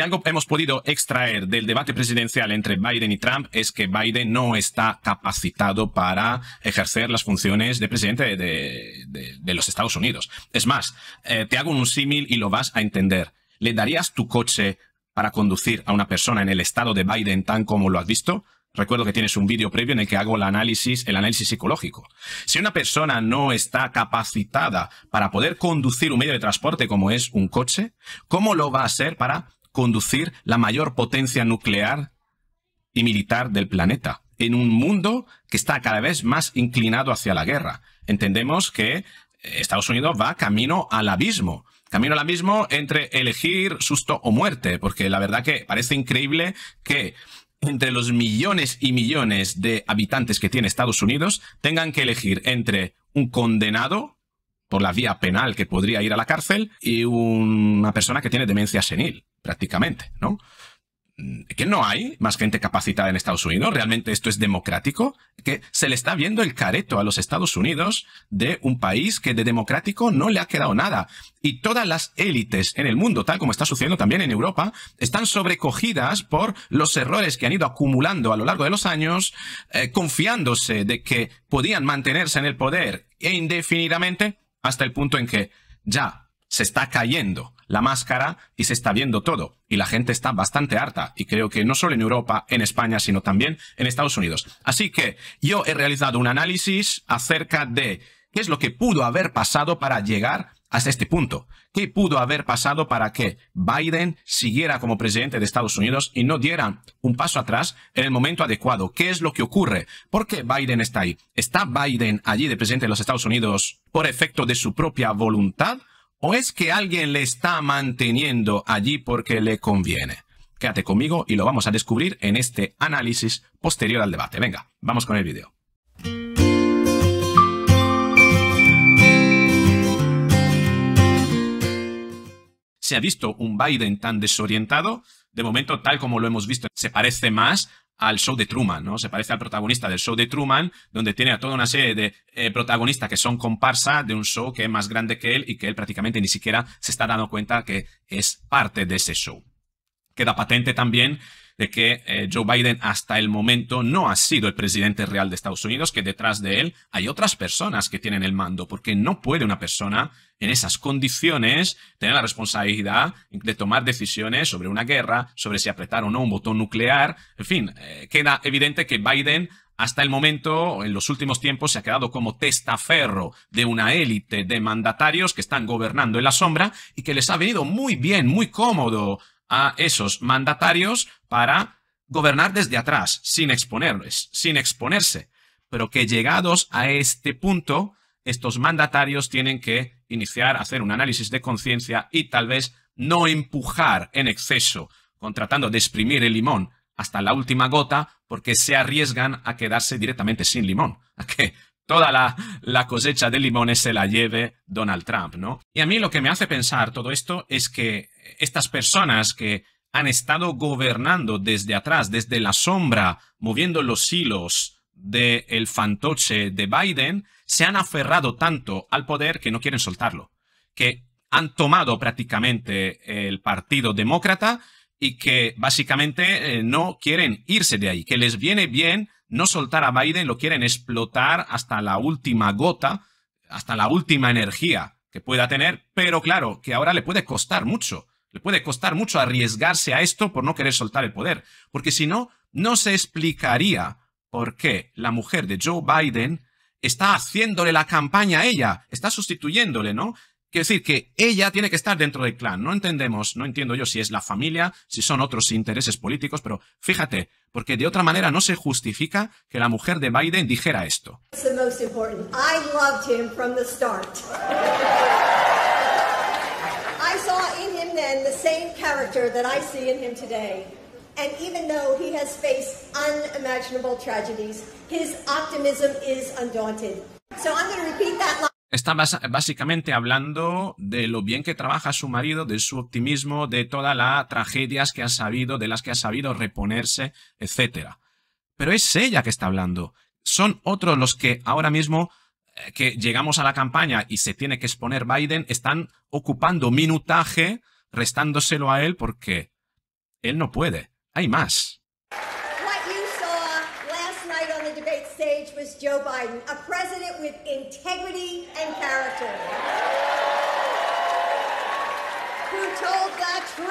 algo hemos podido extraer del debate presidencial entre Biden y Trump es que Biden no está capacitado para ejercer las funciones de presidente de, los Estados Unidos. Es más, eh, te hago un símil y lo vas a entender. ¿Le darías tu coche para conducir a una persona en el estado de Biden tan como lo has visto? Recuerdo que tienes un vídeo previo en el que hago el análisis, el análisis psicológico. Si una persona no está capacitada para poder conducir un medio de transporte como es un coche, ¿cómo lo va a hacer para conducir la mayor potencia nuclear y militar del planeta, en un mundo que está cada vez más inclinado hacia la guerra. Entendemos que eh, Estados Unidos va camino al abismo. Camino al abismo entre elegir susto o muerte, porque la verdad que parece increíble que entre los millones y millones de habitantes que tiene Estados Unidos tengan que elegir entre un condenado por la vía penal que podría ir a la cárcel y una persona que tiene demencia senil prácticamente, ¿no? Mm, que no hay más gente capacitada en Estados Unidos, realmente esto es democrático, que se le está viendo el careto a los Estados Unidos de un país que de democrático no le ha quedado nada. Y todas las élites en el mundo, tal como está sucediendo también en Europa, están sobrecogidas por los errores que han ido acumulando a lo largo de los años, eh, confiándose de que podían mantenerse en el poder indefinidamente hasta el punto en que ya se está cayendo la máscara y se está viendo todo. Y la gente está bastante harta. Y creo que no solo en Europa, en España, sino también en Estados Unidos. Así que yo he realizado un análisis acerca de qué es lo que pudo haber pasado para llegar hasta este punto. ¿Qué pudo haber pasado para que Biden siguiera como presidente de Estados Unidos y no diera un paso atrás en el momento adecuado? ¿Qué es lo que ocurre? ¿Por qué Biden está ahí? ¿Está Biden allí de presidente de los Estados Unidos por efecto de su propia voluntad? o es que alguien le está manteniendo allí porque le conviene? Quédate conmigo y lo vamos a descubrir en este análisis posterior al debate. Venga, vamos con el vídeo. ¿Se ha visto un Biden tan desorientado? de momento, tal como lo hemos visto, se parece más al show de Truman, ¿no? Se parece al protagonista del show de Truman, donde tiene a toda una serie de eh, protagonistas que son comparsa de un show que es más grande que él y que él prácticamente ni siquiera se está dando cuenta que es parte de ese show. Queda patente también de que eh, Joe Biden hasta el momento no ha sido el presidente real de Estados Unidos, que detrás de él hay otras personas que tienen el mando, porque no puede una persona en esas condiciones tener la responsabilidad de tomar decisiones sobre una guerra, sobre si apretar o no un botón nuclear. En fin, eh, queda evidente que Biden hasta el momento, en los últimos tiempos, se ha quedado como testaferro de una élite de mandatarios que están gobernando en la sombra y que les ha venido muy bien, muy cómodo a esos mandatarios para gobernar desde atrás, sin exponerles, sin exponerse, pero que llegados a este punto, estos mandatarios tienen que iniciar, a hacer un análisis de conciencia y tal vez no empujar en exceso, contratando de exprimir el limón hasta la última gota, porque se arriesgan a quedarse directamente sin limón, a que toda la, la, cosecha de limones se la lleve Donald Trump, ¿no? Y a mí lo que me hace pensar todo esto es que estas personas que han estado gobernando desde atrás, desde la sombra, moviendo los hilos del fantoche de Biden, se han aferrado tanto al poder que no quieren soltarlo, que han tomado prácticamente el Partido Demócrata y que básicamente eh, no quieren irse de ahí, que les viene bien no soltar a Biden, lo quieren explotar hasta la última gota, hasta la última energía que pueda tener, pero claro, que ahora le puede costar mucho le puede costar mucho arriesgarse a esto por no querer soltar el poder, porque si no, no se explicaría por qué la mujer de Joe Biden está haciéndole la campaña a ella, está sustituyéndole, ¿no? Quiere decir que ella tiene que estar dentro del clan. No entendemos, no entiendo yo si es la familia, si son otros intereses políticos, pero fíjate, porque de otra manera no se justifica que la mujer de Biden dijera esto been the same character that I see in him today. And even though he has faced unimaginable tragedies, his optimism is undaunted. Está básicamente hablando de lo bien que trabaja su marido, de su optimismo, de todas las tragedias que ha sabido, de las que ha sabido reponerse, etc. Pero es ella que está hablando. Son otros los que ahora mismo eh, que llegamos a la campaña y se tiene que exponer Biden, están ocupando minutaje restándoselo a él porque él no puede. Hay más. What you saw last night on the debate stage was Joe Biden, a president with integrity and character. Who told the truth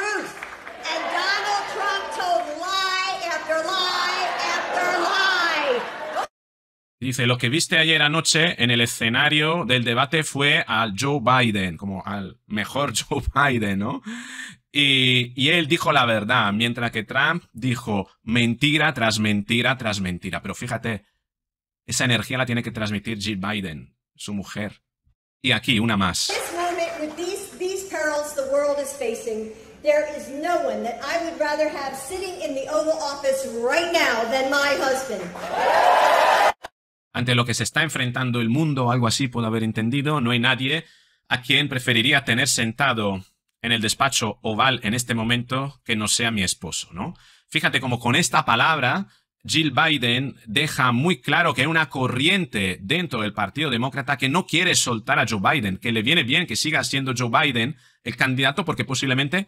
Dice, lo que viste ayer anoche en el escenario del debate fue al Joe Biden, como al mejor Joe Biden, ¿no? Y, él dijo la verdad, mientras que Trump dijo mentira tras mentira tras mentira. Pero fíjate, esa energía la tiene que transmitir Jill Biden, su mujer. Y aquí una más. There is no one that I would rather have sitting in the Oval Office right now than my ante lo que se está enfrentando el mundo algo así, puedo haber entendido. No hay nadie a quien preferiría tener sentado en el despacho oval en este momento que no sea mi esposo, ¿no? Fíjate como con esta palabra Jill Biden deja muy claro que hay una corriente dentro del Partido Demócrata que no quiere soltar a Joe Biden, que le viene bien que siga siendo Joe Biden el candidato porque posiblemente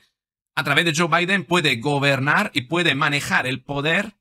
a través de Joe Biden puede gobernar y puede manejar el poder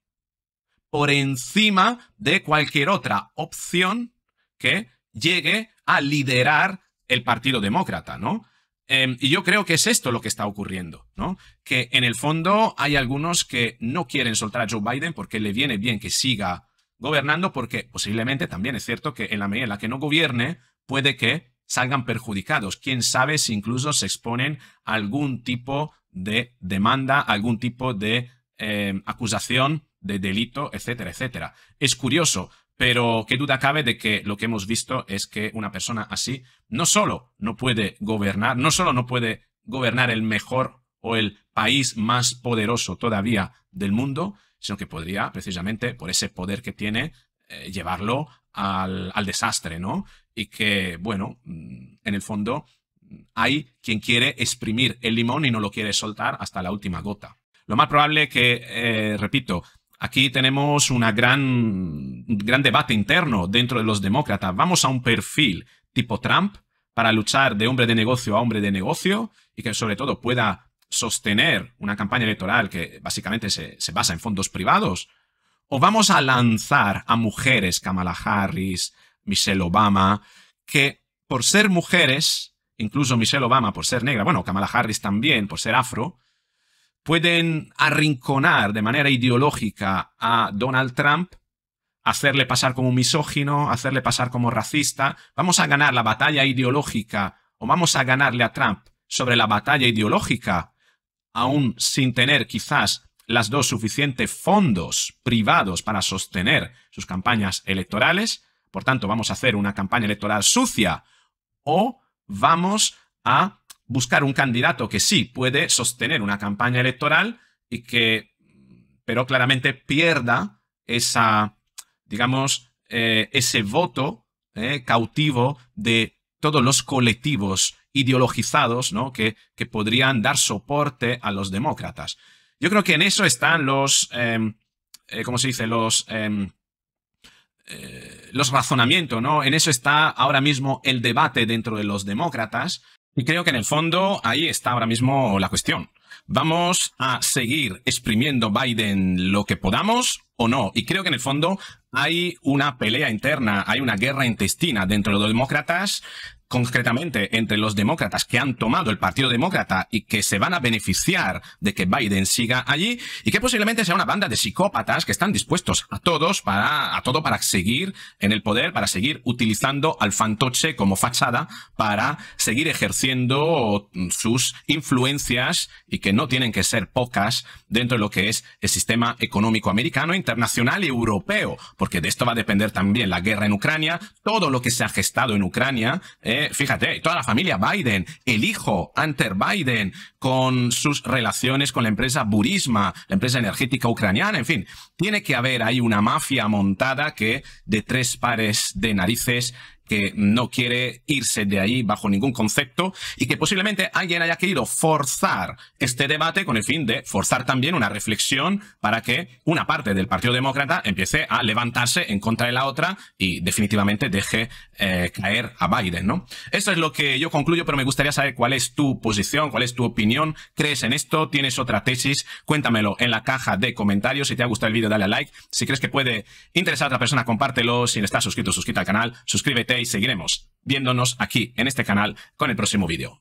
por encima de cualquier otra opción que llegue a liderar el Partido Demócrata, ¿no? Em, y yo creo que es esto lo que está ocurriendo, ¿no? Que en el fondo hay algunos que no quieren soltar a Joe Biden porque le viene bien que siga gobernando, porque posiblemente también es cierto que en la medida en la que no gobierne, puede que salgan perjudicados. Quién sabe si incluso se exponen a algún tipo de demanda, algún tipo de em, acusación de delito, etcétera, etcétera. Es curioso, pero qué duda cabe de que lo que hemos visto es que una persona así no solo no puede gobernar, no solo no puede gobernar el mejor o el país más poderoso todavía del mundo, sino que podría, precisamente, por ese poder que tiene, eh, llevarlo al, desastre, ¿no? Y que, bueno, mm, en el fondo mm, hay quien quiere exprimir el limón y no lo quiere soltar hasta la última gota. Lo más probable que, eh, repito, Aquí tenemos un gran, gran debate interno dentro de los demócratas. ¿Vamos a un perfil tipo Trump para luchar de hombre de negocio a hombre de negocio y que sobre todo pueda sostener una campaña electoral que básicamente se, se basa en fondos privados? ¿O vamos a lanzar a mujeres, Kamala Harris, Michelle Obama, que por ser mujeres, incluso Michelle Obama por ser negra, bueno, Kamala Harris también por ser afro, pueden arrinconar de manera ideológica a Donald Trump, hacerle pasar como misógino, hacerle pasar como racista. Vamos a ganar la batalla ideológica o vamos a ganarle a Trump sobre la batalla ideológica, aún sin tener quizás las dos suficientes fondos privados para sostener sus campañas electorales. Por tanto, vamos a hacer una campaña electoral sucia o vamos a buscar un candidato que sí puede sostener una campaña electoral y que, pero claramente pierda esa, digamos, eh, ese voto eh, cautivo de todos los colectivos ideologizados que, podrían dar soporte a los demócratas. Yo creo que en eso están los, em, eh, se dice? Los, em, los razonamientos, ¿no? En eso está ahora mismo el debate dentro de los demócratas y creo que en el fondo ahí está ahora mismo la cuestión. ¿Vamos a seguir exprimiendo Biden lo que podamos o no? Y creo que en el fondo hay una pelea interna, hay una guerra intestina dentro de los demócratas concretamente entre los demócratas que han tomado el Partido Demócrata y que se van a beneficiar de que Biden siga allí y que posiblemente sea una banda de psicópatas que están dispuestos a todos para, a todo para seguir en el poder, para seguir utilizando al fantoche como fachada para seguir ejerciendo sus influencias y que no tienen que ser pocas dentro de lo que es el sistema económico americano, internacional y europeo, porque de esto va a depender también la guerra en Ucrania, todo lo que se ha gestado en Ucrania, ¿eh? fíjate, toda la familia Biden, el hijo Hunter Biden, con sus relaciones con la empresa Burisma, la empresa energética ucraniana, en fin, tiene que haber ahí una mafia montada que de tres pares de narices que no quiere irse de ahí bajo ningún concepto y que posiblemente alguien haya querido forzar este debate con el fin de forzar también una reflexión para que una parte del Partido Demócrata empiece a levantarse en contra de la otra y definitivamente deje eh, caer a Biden, ¿no? Eso es lo que yo concluyo, pero me gustaría saber cuál es tu posición, cuál es tu opinión, crees en esto, tienes otra tesis, cuéntamelo en la caja de comentarios, si te ha gustado el vídeo dale a like, si crees que puede interesar a otra persona compártelo, si no estás suscrito suscríbete al canal, suscríbete y seguiremos viéndonos aquí en este canal con el próximo vídeo.